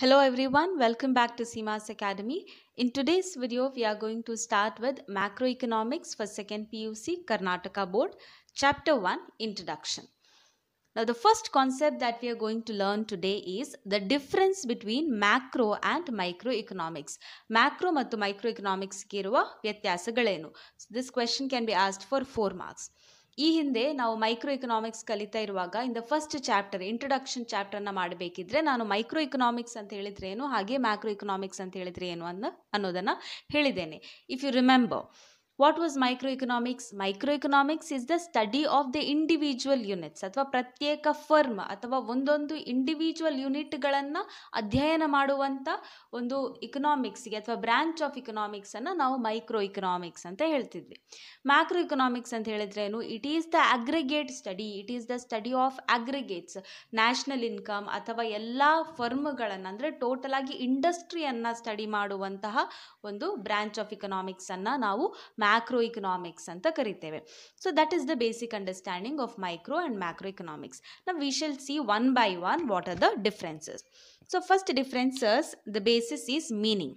Hello everyone, welcome back to CMAS Academy. In today's video, we are going to start with Macroeconomics for 2nd PUC Karnataka Board, Chapter 1, Introduction. Now the first concept that we are going to learn today is the difference between macro and microeconomics. Macro ಮತ್ತು microeconomics ಗೆ ಇರುವ So this question can be asked for 4 marks. ಈ ಹಿಂದೆ ನಾವು micro microeconomics ಕಲಿತಾ ಇರುವಾಗ in the first chapter introduction ಚಾಪ್ಟರ್ನ ಮಾಡಬೇಕಿದ್ರೆ ನಾನು ಮೈಕ್ರೋ ಇಕನಾಮಿಕ್ಸ್ ಅಂತ ಹೇಳಿದ್ರೆ ಏನು ಹಾಗೆ ಮ್ಯಾಕ್ರೋ ಇಕನಾಮಿಕ್ಸ್ ಅಂತ ಹೇಳಿದ್ರೆ ಏನು ಅನ್ನ ಅನ್ನೋದನ್ನು ಹೇಳಿದ್ದೇನೆ if you remember what was microeconomics microeconomics is the study of the individual units ಅಥವಾ ಪ್ರತ್ಯೇಕ ಫರ್ಮ್ ಅಥವಾ ಒಂದೊಂದು ಇಂಡಿವಿಜುವಲ್ ಯೂನಿಟ್ಗಳನ್ನು ಅಧ್ಯಯನ ಮಾಡುವಂಥ ಒಂದು ಇಕನಾಮಿಕ್ಸ್ಗೆ ಅಥವಾ ಬ್ರಾಂಚ್ ಆಫ್ ಇಕನಾಮಿಕ್ಸನ್ನು ನಾವು ಮೈಕ್ರೋ ಇಕನಾಮಿಕ್ಸ್ ಅಂತ ಹೇಳ್ತಿದ್ವಿ ಮ್ಯಾಕ್ರೋ ಇಕನಾಮಿಕ್ಸ್ ಅಂತ ಹೇಳಿದ್ರೆ ಏನು it is the aggregate study it is the study of aggregates national income ಅಥವಾ ಎಲ್ಲ ಫರ್ಮ್ಗಳನ್ನು ಅಂದರೆ ಟೋಟಲ್ ಆಗಿ ಇಂಡಸ್ಟ್ರಿಯನ್ನು ಸ್ಟಡಿ ಮಾಡುವಂತಹ ಒಂದು ಬ್ರಾಂಚ್ ಆಫ್ ಇಕನಾಮಿಕ್ಸನ್ನು ನಾವು ಮ್ಯಾಕ್ರೋ ಇಕನಾಮಿಕ್ಸ್ ಅಂತ ಕರಿತೇವೆ so that is the basic understanding of micro and macroeconomics ನಾವು we shall see one by one what are the differences so first differences the basis is meaning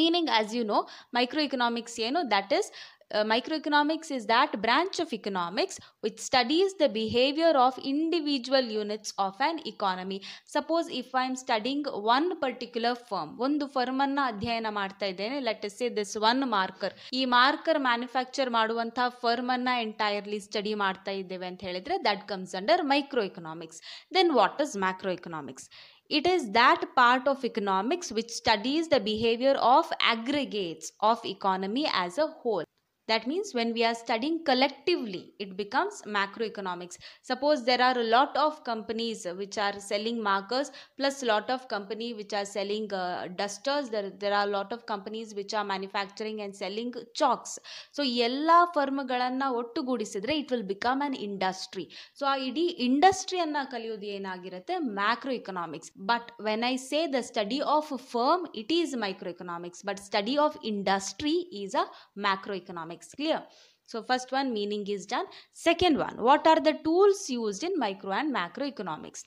meaning as you know microeconomics ಏನು that is uh, microeconomics is that branch of economics which studies the behavior of individual units of an economy suppose if i am studying one particular firm one firm ಅನ್ನ ಅಧ್ಯಯನ ಮಾಡ್ತಾ ಇದ್ದೇನೆ let say this one marker ಈ marker manufacture ಮಾಡುವಂತಹ firm ಅನ್ನ that comes under microeconomics. Then what is macroeconomics? it is that part of economics which studies the behavior of aggregates of economy as a whole that means when we are studying collectively, it becomes macroeconomics. Suppose there are a lot of companies which are selling markers plus a lot of company which are selling uh, dusters. There, there are a lot of companies which are manufacturing and selling chalks. So, firm ಫರ್ಮ್ಗಳನ್ನು ಒಟ್ಟುಗೂಡಿಸಿದ್ರೆ it will become an industry so ಆ ಇಡೀ ಇಂಡಸ್ಟ್ರಿಯನ್ನು ಕಲಿಯೋದು ಏನಾಗಿರುತ್ತೆ macroeconomics but when I say the study of firm it is firm, it is but But study of industry is a economics clear so first one meaning is done second one what are the tools used in micro and macroeconomics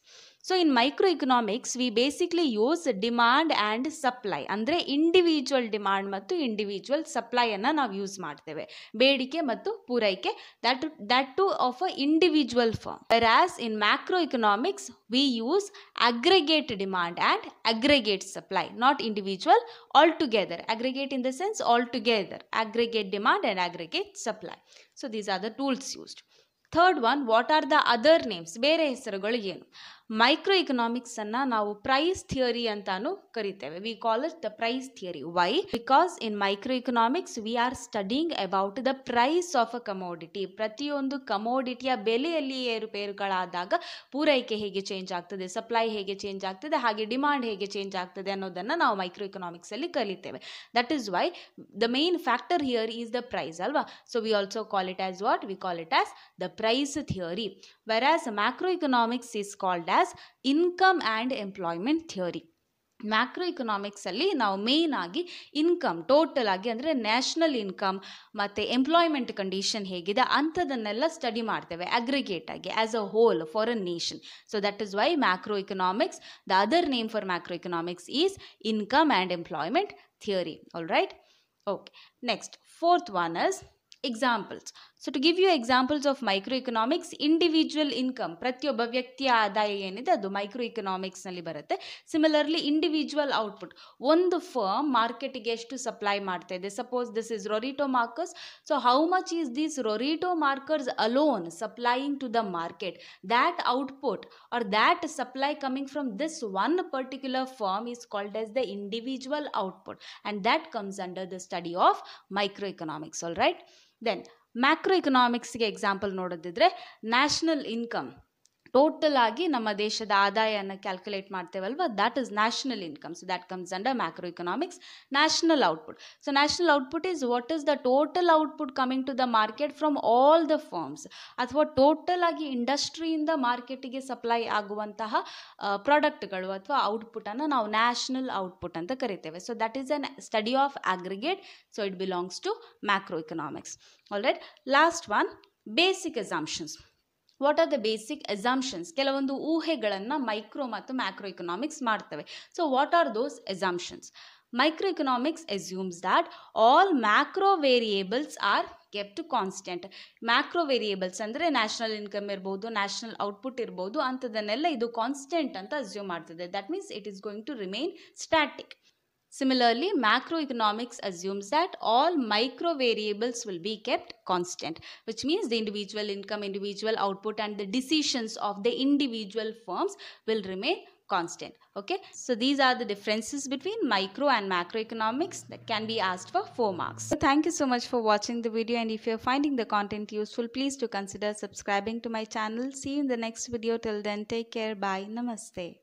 so in microeconomics we basically use demand and supply ಅಂದರೆ individual demand ಮತ್ತು individual ಸಪ್ಲೈಯನ್ನು ನಾವು use ಮಾಡ್ತೇವೆ ಬೇಡಿಕೆ ಮತ್ತು ಪೂರೈಕೆ that that to of a individual firm as in macroeconomics we use aggregate demand and aggregate supply not individual all together aggregate in the sense all together aggregate demand and aggregate supply so these are the tools used third one what are the other names ಬೇರೆ ಹೆಸರುಗಳು ಏನು micro ಅನ್ನ ನಾವು price theory ಅಂತಾನು ಕರಿತೇವೆ we call it the price theory why because in microeconomics we are studying about the price of a commodity ಪ್ರತಿಯೊಂದು ಕಮೋಡಿಟಿಯ ಬೆಲೆಯಲ್ಲಿ ಏರುಪೇರುಗಳಾದಾಗ ಪೂರೈಕೆ ಹೇಗೆ ಚೇಂಜ್ ಆಗ್ತದೆ ಸಪ್ಲೈ ಹೇಗೆ ಚೇಂಜ್ ಆಗ್ತದೆ ಹಾಗೆ ಡಿಮಾಂಡ್ ಹೇಗೆ ಚೇಂಜ್ ಆಗ್ತದೆ ಅನ್ನೋದನ್ನು ನಾವು ಮೈಕ್ರೋ ಅಲ್ಲಿ ಕಲಿತೇವೆ that is why the main factor here is the price ಅಲ್ವಾ so we also call it as what we call it as the price theory macro macroeconomics is called as income and employment theory macro ಇಕನಾಮಿಕ್ಸಲ್ಲಿ ನಾವು ಮೇಯ್ನಾಗಿ ಆಗಿ income total ಆಗಿ ಅಂದರೆ national income ಮತ್ತು employment condition ಹೇಗಿದೆ ಅಂಥದನ್ನೆಲ್ಲ ಸ್ಟಡಿ ಮಾಡ್ತೇವೆ ಅಗ್ರಿಗೇಟ್ ಆಗಿ as a whole for a nation so that is why macro economics the other name for macroeconomics is income and employment theory all right okay next fourth one is examples. So to give you examples of microeconomics, individual income, pratyobha vyaktiya adaya enida microeconomics nalli barutte. Similarly individual output, one firm market gets to supply They Suppose this is Rorito markers. So how much is this Rorito markers alone supplying to the market? That output or that supply coming from this one particular firm is called as the individual output and that comes under the study of microeconomics, all right? Then macro ಇಕನಾಮಿಕ್ಸ್ಗೆ example ನೋಡೋದಿದ್ರೆ national income total ಆಗಿ ನಮ್ಮ ದೇಶದ ಆದಾಯವನ್ನು calculate ಮಾಡ್ತೇವಲ್ವ that is national income so that comes under macroeconomics national output so national output is what is the total output coming to the market from all the firms ಅಥವಾ total ಆಗಿ ಇಂಡಸ್ಟ್ರಿಯಿಂದ ಮಾರ್ಕೆಟಿಗೆ supply ಆಗುವಂತಹ ಪ್ರಾಡಕ್ಟ್ಗಳು ಅಥವಾ ಔಟ್ಪುಟನ್ನು ನಾವು national output ಅಂತ ಕರಿತೇವೆ so that is an study of aggregate so it belongs to macroeconomics all right last one basic assumptions what are the basic assumptions ಕೆಲವೊಂದು ಊಹೆಗಳನ್ನು ಮೈಕ್ರೋ ಮತ್ತು ಮ್ಯಾಕ್ರೋ ಇಕನಾಮಿಕ್ಸ್ ಮಾಡ್ತವೆ so what are those assumptions microeconomics assumes that all macro variables are kept constant macro variables ಅಂದರೆ national income ಇರ್ಬೋದು national output ಇರ್ಬೋದು ಅಂಥದ್ದನ್ನೆಲ್ಲ ಇದು constant ಅಂತ ಅಸ್ಯೂಮ್ ಮಾಡ್ತದೆ that means it is going to remain static Similarly, macroeconomics assumes that all micro variables will be kept constant, which means the individual income, individual output, and the decisions of the individual firms will remain constant. Okay, so these are the differences between micro and macroeconomics that can be asked for 4 marks. So thank you so much for watching the video and if you are finding the content useful, please do consider subscribing to my channel. See you in the next video. Till then, take care. Bye. Namaste.